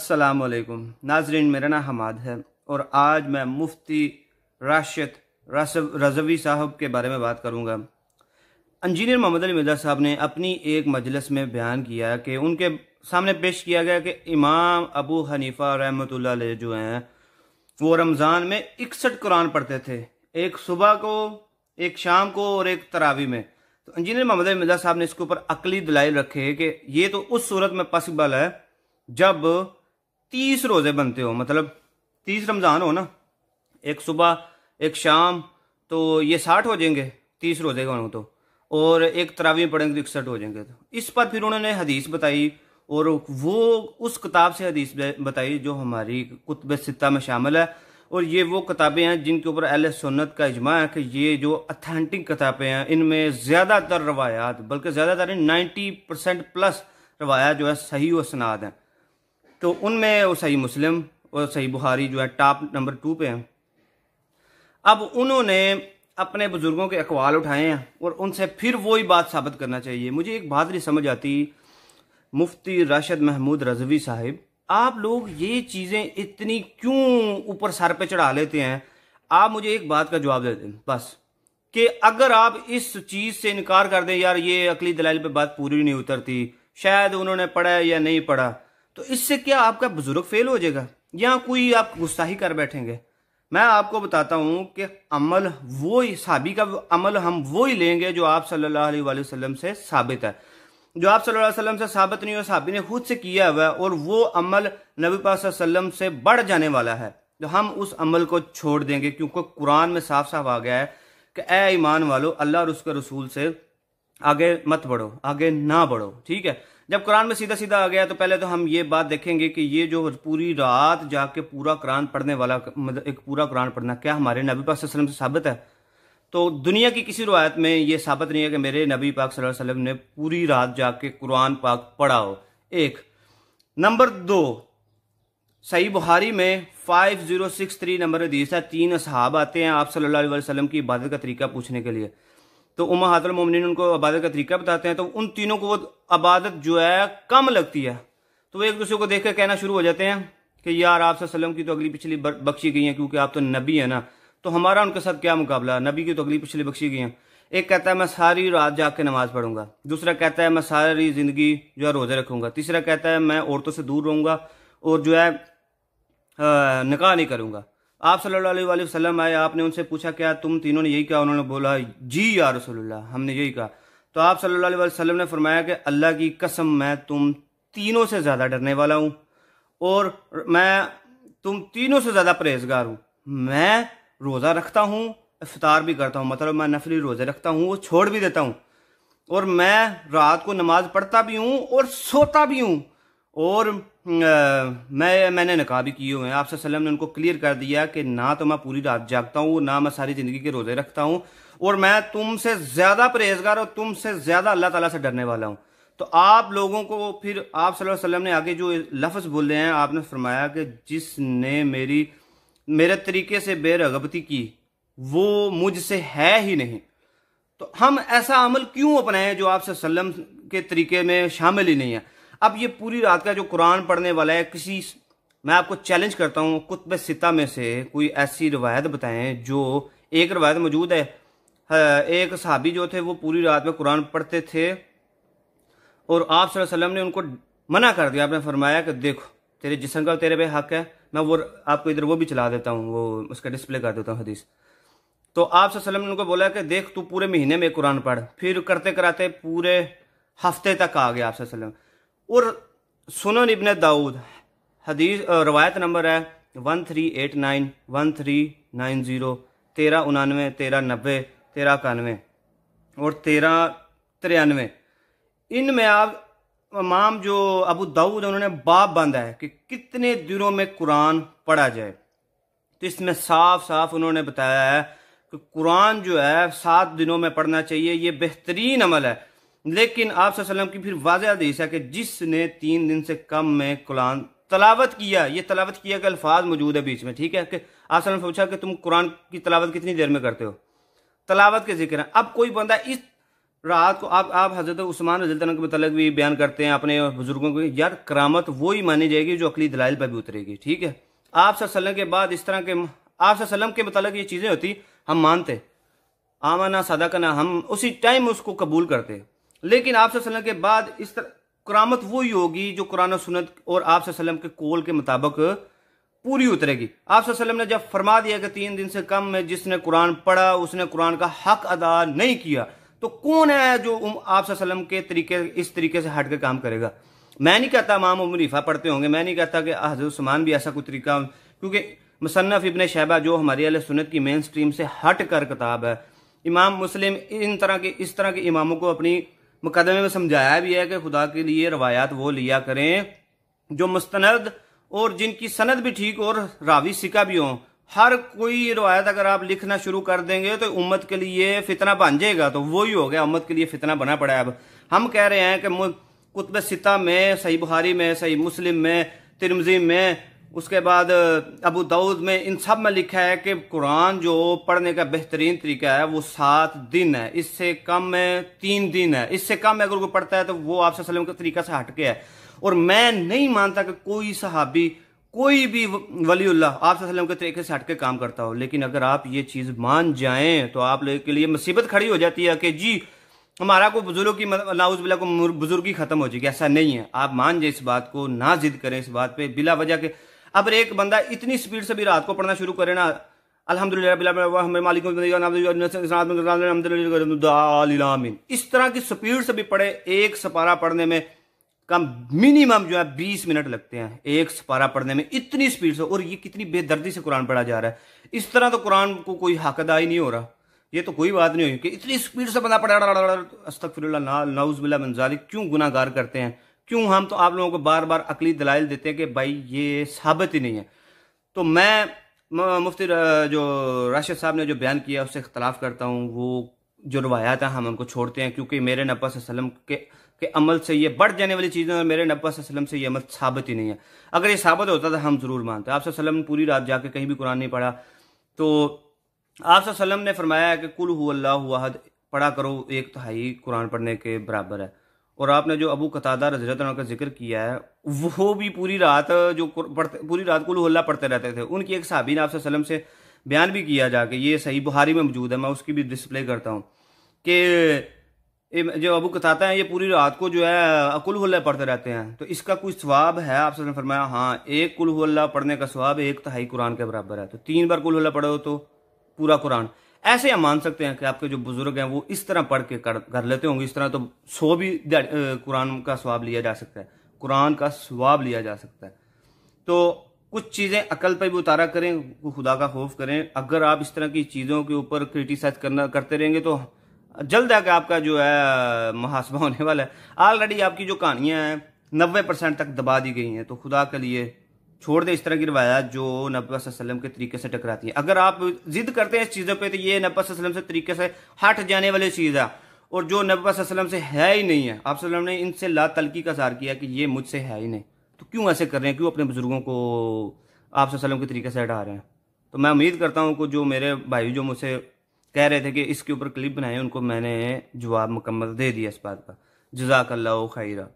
السلام علیکم ناظرین میرا نام حماد ہے اور آج میں مفتی راشد رضوی صاحب کے بارے میں بات کروں گا انجینئر محمد علی مرزا صاحب نے اپنی ایک مجلس میں بیان کیا کہ ان کے سامنے پیش کیا گیا کہ امام ابو حنیفہ رحمۃ اللہ علیہ جو ہیں وہ رمضان میں اکسٹھ قرآن پڑھتے تھے ایک صبح کو ایک شام کو اور ایک تراوی میں تو انجینئر محمد مرزا صاحب نے اس کے اوپر عقلی دلائل رکھے کہ یہ تو اس صورت میں پاسبل ہے جب تیس روزے بنتے ہو مطلب تیس رمضان ہو نا ایک صبح ایک شام تو یہ ساٹھ ہو جائیں گے تیس روزے کا انہوں تو اور ایک تراوی پڑھیں گے اکسٹھ ہو جائیں گے تو اس پر پھر انہوں نے حدیث بتائی اور وہ اس کتاب سے حدیث بتائی جو ہماری کتب ستہ میں شامل ہے اور یہ وہ کتابیں ہیں جن کے اوپر اہل سنت کا اجماع ہے کہ یہ جو اتھینٹک کتابیں ہیں ان میں زیادہ تر روایات بلکہ زیادہ تر نائنٹی پرسینٹ پلس روایات جو ہے صحیح و سناد ہیں تو ان میں وہ صحیح مسلم اور صحیح بخاری جو ہے ٹاپ نمبر ٹو پہ ہیں اب انہوں نے اپنے بزرگوں کے اقوال اٹھائے ہیں اور ان سے پھر وہی بات ثابت کرنا چاہیے مجھے ایک بات نہیں سمجھ آتی مفتی راشد محمود رضوی صاحب آپ لوگ یہ چیزیں اتنی کیوں اوپر سر پہ چڑھا لیتے ہیں آپ مجھے ایک بات کا جواب دے دیں بس کہ اگر آپ اس چیز سے انکار کر دیں یار یہ عقلی دلائل پہ بات پوری نہیں اترتی شاید انہوں نے پڑھا یا نہیں پڑھا تو اس سے کیا آپ کا بزرگ فیل ہو جائے گا یا کوئی آپ غصہ ہی کر بیٹھیں گے میں آپ کو بتاتا ہوں کہ عمل وہی صحابی کا عمل ہم وہی لیں گے جو آپ صلی اللہ علیہ وآلہ وسلم سے ثابت ہے جو آپ صلی اللہ علیہ وسلم سے ثابت نہیں ہو صحابی نے خود سے کیا ہوا ہے اور وہ عمل نبی پاس وسلم سے بڑھ جانے والا ہے تو ہم اس عمل کو چھوڑ دیں گے کیونکہ قرآن میں صاف صاف آ گیا ہے کہ اے ایمان والو اللہ اور اس کے رسول سے آگے مت بڑھو آگے نہ بڑھو ٹھیک ہے جب قرآن میں سیدھا سیدھا آ گیا تو پہلے تو ہم یہ بات دیکھیں گے کہ یہ جو پوری رات جا کے پورا قرآن پڑھنے والا مطلب ایک پورا قرآن پڑھنا کیا ہمارے نبی پاک صلی اللہ علیہ وسلم سے ثابت ہے تو دنیا کی کسی روایت میں یہ ثابت نہیں ہے کہ میرے نبی پاک صلی اللہ علیہ وسلم نے پوری رات جا کے قرآن پاک پڑھا ہو ایک نمبر دو صحیح بخاری میں five zero six three number حدیث ہے تین اصحاب آتے ہیں آپ صلی اللہ علیہ وسلم کی عبادت کا طریقہ پوچھنے کے لیے تو اما حاضر مومنین ان کو عبادت کا طریقہ بتاتے ہیں تو ان تینوں کو وہ عبادت جو ہے کم لگتی ہے تو وہ ایک دوسرے کو دیکھ کر کہنا شروع ہو جاتے ہیں کہ یار آپ علیہ وسلم کی تو اگلی پچھلی بخشی گئی ہیں کیونکہ آپ تو نبی ہیں نا تو ہمارا ان کے ساتھ کیا مقابلہ ہے نبی کی تو اگلی پچھلی بخشی گئی ہیں ایک کہتا ہے میں ساری رات جا کے نماز پڑھوں گا دوسرا کہتا ہے میں ساری زندگی جو ہے روزے رکھوں گا تیسرا کہتا ہے میں عورتوں سے دور رہوں گا اور جو ہے نکاح نہیں کروں گا آپ صلی اللہ علیہ وسلم آئے آپ نے ان سے پوچھا کیا تم تینوں نے یہی کہا انہوں نے بولا جی یا رسول اللہ ہم نے یہی کہا تو آپ صلی اللہ علیہ وسلم نے فرمایا کہ اللہ کی قسم میں تم تینوں سے زیادہ ڈرنے والا ہوں اور میں تم تینوں سے زیادہ پرہیزگار ہوں میں روزہ رکھتا ہوں افطار بھی کرتا ہوں مطلب میں نفلی روزے رکھتا ہوں وہ چھوڑ بھی دیتا ہوں اور میں رات کو نماز پڑھتا بھی ہوں اور سوتا بھی ہوں اور میں میں نے نکاح بھی کیے ہوئے ہیں آپ وسلم نے ان کو کلیئر کر دیا کہ نہ تو میں پوری رات جاگتا ہوں نہ میں ساری زندگی کے روزے رکھتا ہوں اور میں تم سے زیادہ پرہیزگار اور تم سے زیادہ اللہ تعالیٰ سے ڈرنے والا ہوں تو آپ لوگوں کو پھر آپ صلی اللہ علیہ وسلم نے آگے جو لفظ بول ہیں آپ نے فرمایا کہ جس نے میری میرے طریقے سے بے رغبتی کی وہ مجھ سے ہے ہی نہیں تو ہم ایسا عمل کیوں اپنائیں جو آپ صلی اللہ علیہ وسلم کے طریقے میں شامل ہی نہیں ہے اب یہ پوری رات کا جو قرآن پڑھنے والا ہے کسی میں آپ کو چیلنج کرتا ہوں کتب ستہ میں سے کوئی ایسی روایت بتائیں جو ایک روایت موجود ہے ایک صحابی جو تھے وہ پوری رات میں قرآن پڑھتے تھے اور آپ صلی اللہ علیہ وسلم نے ان کو منع کر دیا آپ نے فرمایا کہ دیکھو تیرے جسم کا تیرے بے حق ہے میں وہ آپ کو ادھر وہ بھی چلا دیتا ہوں وہ اس کا ڈسپلے کر دیتا ہوں حدیث تو آپ صلی اللہ علیہ وسلم نے ان کو بولا کہ دیکھ تو پورے مہینے میں قرآن پڑھ پھر کرتے کراتے پورے ہفتے تک آ گیا آپ صلی اللہ علیہ وسلم اور سنن ابن داؤد حدیث روایت نمبر ہے one three eight nine one three nine zero تیرہ انانوے تیرہ نبے تیرہ اکانوے اور تیرہ ترانوے ان میں آپ امام جو ابو داود انہوں نے باپ باندھا ہے کہ کتنے دنوں میں قرآن پڑھا جائے تو اس میں صاف صاف انہوں نے بتایا ہے کہ قرآن جو ہے سات دنوں میں پڑھنا چاہیے یہ بہترین عمل ہے لیکن آپ صلی اللہ علیہ وسلم کی پھر واضح حدیث ہے کہ جس نے تین دن سے کم میں قرآن تلاوت کیا یہ تلاوت کیا کے الفاظ موجود ہے بیچ میں ٹھیک ہے کہ آپ صلی اللہ علیہ وسلم پوچھا کہ تم قرآن کی تلاوت کتنی دیر میں کرتے ہو تلاوت کے ذکر ہیں اب کوئی بندہ اس رات کو آپ آپ حضرت عثمان رضی اللہ عنہ کے متعلق بھی بیان کرتے ہیں اپنے بزرگوں کو یار کرامت وہی مانی جائے گی جو اقلی دلائل پہ بھی اترے گی ٹھیک ہے آپ صلی اللہ علیہ وسلم کے بعد اس طرح کے آپ صلی وسلم کے متعلق یہ چیزیں ہوتی ہم مانتے آمانہ صدقنا ہم اسی ٹائم اس کو قبول کرتے لیکن آپ صلی اللہ علیہ وسلم کے بعد اس طرح کرامت وہی ہوگی جو قرآن و سنت اور آپ صلی اللہ علیہ وسلم کے کول کے مطابق پوری اترے گی آپ صلی اللہ علیہ وسلم نے جب فرما دیا کہ تین دن سے کم میں جس نے قرآن پڑھا اس نے قرآن کا حق ادا نہیں کیا تو کون ہے جو آپ علیہ وسلم کے طریقے اس طریقے سے ہٹ کے کام کرے گا میں نہیں کہتا امام عمریفہ پڑھتے ہوں گے میں نہیں کہتا کہ حضرت عثمان بھی ایسا کوئی طریقہ کیونکہ مصنف ابن شہبہ جو ہماری علیہ سنت کی مین سٹریم سے ہٹ کر کتاب ہے امام مسلم ان طرح کے اس طرح کے اماموں کو اپنی مقدمے میں سمجھایا بھی ہے کہ خدا کے لیے روایات وہ لیا کریں جو مستند اور جن کی سند بھی ٹھیک اور راوی سکا بھی ہوں ہر کوئی روایت اگر آپ لکھنا شروع کر دیں گے تو امت کے لیے فتنہ بن جائے گا تو وہی ہو گیا امت کے لیے فتنہ بنا پڑا ہے اب ہم کہہ رہے ہیں کہ کتب ستہ میں صحیح بہاری میں صحیح مسلم میں ترمزیم میں اس کے بعد ابو دعود میں ان سب میں لکھا ہے کہ قرآن جو پڑھنے کا بہترین طریقہ ہے وہ سات دن ہے اس سے کم میں تین دن ہے اس سے کم اگر کوئی پڑھتا ہے تو وہ آپ وسلم کے طریقہ سے ہٹ کے ہے اور میں نہیں مانتا کہ کوئی صحابی کوئی بھی ولی اللہ آپ علیہ وسلم کے طریقے سے ہٹ کے کام کرتا ہو لیکن اگر آپ یہ چیز مان جائیں تو آپ کے لیے مصیبت کھڑی ہو جاتی ہے کہ جی ہمارا کو بزرگ کی لاؤز بلا کو بزرگی ختم ہو جائے گی ایسا نہیں ہے آپ مان جائیں اس بات کو نہ ضد کریں اس بات پہ بلا وجہ اب ایک بندہ اتنی سپیڈ سے بھی رات کو پڑھنا شروع کرے نا الحمد للہ اس طرح کی سپیڈ سے بھی پڑھے ایک سپارہ پڑھنے میں کم منیمم جو ہے بیس منٹ لگتے ہیں ایک سپارہ پڑھنے میں اتنی سپیڈ سے اور یہ کتنی بے دردی سے قرآن پڑھا جا رہا ہے اس طرح تو قرآن کو کوئی حق ہی نہیں ہو رہا یہ تو کوئی بات نہیں ہوئی کہ اتنی سپیڈ سے بندہ پڑھا استغفر اللہ من ذالک کیوں گناہ گار کرتے ہیں کیوں ہم تو آپ لوگوں کو بار بار عقلی دلائل دیتے ہیں کہ بھائی یہ ثابت ہی نہیں ہے تو میں مفتی جو راشد صاحب نے جو بیان کیا اس سے اختلاف کرتا ہوں وہ جو روایات ہیں ہم ان کو چھوڑتے ہیں کیونکہ میرے صلی اللہ علیہ وسلم کے عمل سے یہ بڑھ جانے والی چیزیں اور میرے صلی اللہ علیہ وسلم سے یہ عمل ثابت ہی نہیں ہے اگر یہ ثابت ہوتا تو ہم ضرور مانتے ہیں آپ علیہ وسلم نے پوری رات جا کے کہیں بھی قرآن نہیں پڑھا تو آپ صلی اللہ علیہ وسلم نے فرمایا کہ کل ہو اللہ وحد پڑھا کرو ایک تہائی قرآن پڑھنے کے برابر ہے اور آپ نے جو ابو قطادہ رضی اللہ عنہ کا ذکر کیا ہے وہ بھی پوری رات جو پڑھتے پوری رات کلو اللہ پڑھتے رہتے تھے ان کی ایک صحابی نے آپ صلی اللہ علیہ وسلم سے بیان بھی کیا جا کے یہ صحیح بہاری میں موجود ہے میں اس کی بھی ڈسپلے کرتا ہوں کہ جو ابو قطادہ ہیں یہ پوری رات کو جو ہے اکول اللہ پڑھتے رہتے ہیں تو اس کا کوئی ثواب ہے آپ وسلم فرمایا ہاں ایک کل اللہ پڑھنے کا ثواب ایک تہائی قرآن کے برابر ہے تو تین بار کل اللہ پڑھو تو پورا قرآن ایسے ہم مان سکتے ہیں کہ آپ کے جو بزرگ ہیں وہ اس طرح پڑھ کے کر لیتے ہوں گے اس طرح تو سو بھی قرآن کا سواب لیا جا سکتا ہے قرآن کا سواب لیا جا سکتا ہے تو کچھ چیزیں عقل پہ بھی اتارا کریں خدا کا خوف کریں اگر آپ اس طرح کی چیزوں کے اوپر کریٹیسائز کرنا کرتے رہیں گے تو جلد آ کے آپ کا جو ہے محاسبہ ہونے والا ہے آلریڈی آپ کی جو کہانیاں ہیں نوے پرسینٹ تک دبا دی گئی ہیں تو خدا کے لیے چھوڑ دیں اس طرح کی روایات جو نبی علیہ وسلم کے طریقے سے ٹکراتی ہیں اگر آپ ضد کرتے ہیں اس چیزوں پہ تو یہ اللہ علیہ وسلم سے طریقے سے ہٹ جانے والی چیز ہے اور جو نبی علیہ وسلم سے ہے ہی نہیں ہے آپ وسلم نے ان سے لا تلقی کا اظہار کیا کہ یہ مجھ سے ہے ہی نہیں تو کیوں ایسے کر رہے ہیں کیوں اپنے بزرگوں کو آپ وسلم کے طریقے سے ہٹا رہے ہیں تو میں امید کرتا ہوں کہ جو میرے بھائی جو مجھ سے کہہ رہے تھے کہ اس کے اوپر کلپ بنائے ان کو میں نے جواب مکمل دے دیا اس بات کا جزاک اللہ خیرہ